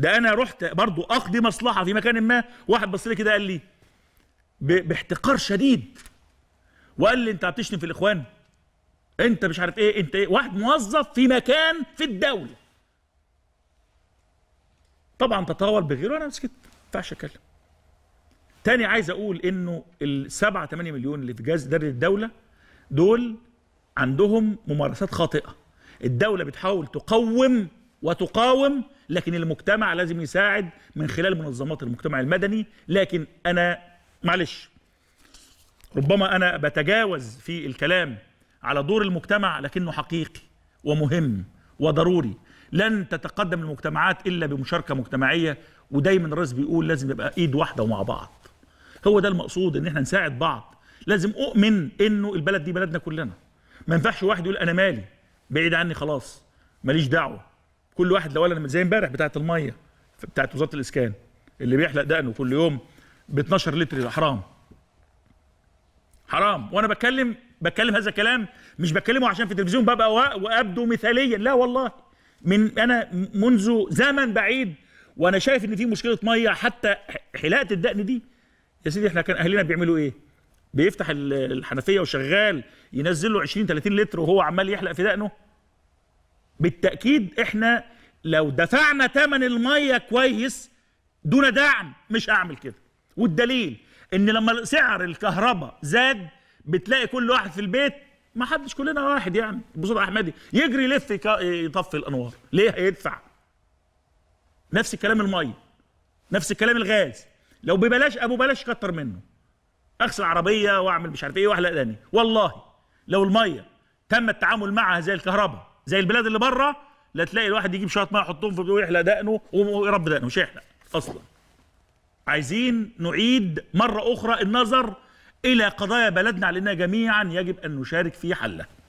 ده انا رحت برضو اقضي مصلحه في مكان ما واحد بص لي كده قال لي باحتقار شديد وقال لي انت بتشتم في الاخوان انت مش عارف ايه انت ايه واحد موظف في مكان في الدوله طبعا تطاول بغيره انا مسكت ما ينفعش اتكلم تاني عايز اقول انه السبعة 8 مليون اللي في جهاز اداره الدوله دول عندهم ممارسات خاطئه الدوله بتحاول تقوم وتقاوم لكن المجتمع لازم يساعد من خلال منظمات المجتمع المدني لكن انا معلش ربما انا بتجاوز في الكلام على دور المجتمع لكنه حقيقي ومهم وضروري لن تتقدم المجتمعات الا بمشاركه مجتمعيه ودايما الرئيس بيقول لازم يبقى ايد واحده ومع بعض هو ده المقصود ان احنا نساعد بعض لازم اؤمن انه البلد دي بلدنا كلنا ما ينفعش واحد يقول انا مالي بعيد عني خلاص ماليش دعوه كل واحد لو انا زي امبارح بتاعت الميه بتاعت وزاره الاسكان اللي بيحلق دقنه كل يوم ب 12 لتر حرام حرام وانا بتكلم بتكلم هذا الكلام مش بتكلمه عشان في التلفزيون ببقى وابدو مثاليا لا والله من انا منذ زمن بعيد وانا شايف ان في مشكله ميه حتى حلاقه الدقن دي يا سيدي احنا كان اهالينا بيعملوا ايه؟ بيفتح الحنفيه وشغال ينزل له 20 30 لتر وهو عمال يحلق في دقنه بالتاكيد احنا لو دفعنا ثمن الميه كويس دون دعم مش هعمل كده والدليل ان لما سعر الكهرباء زاد بتلاقي كل واحد في البيت ما حدش كلنا واحد يعني بصوت احمدي يجري يلف إيه، يطفي الانوار ليه هيدفع نفس الكلام الميه نفس الكلام الغاز لو ببلاش ابو بلاش كتر منه اغسل عربيه واعمل مش عارف ايه واحلق داني والله لو الميه تم التعامل معها زي الكهرباء زي البلاد اللي بره لا تلاقي الواحد يجيب شويه ميه يحطهم في ويحلق دقنه ويرب دقنه مش هيحلق اصلا عايزين نعيد مره اخرى النظر الى قضايا بلدنا علينا جميعا يجب ان نشارك في حلها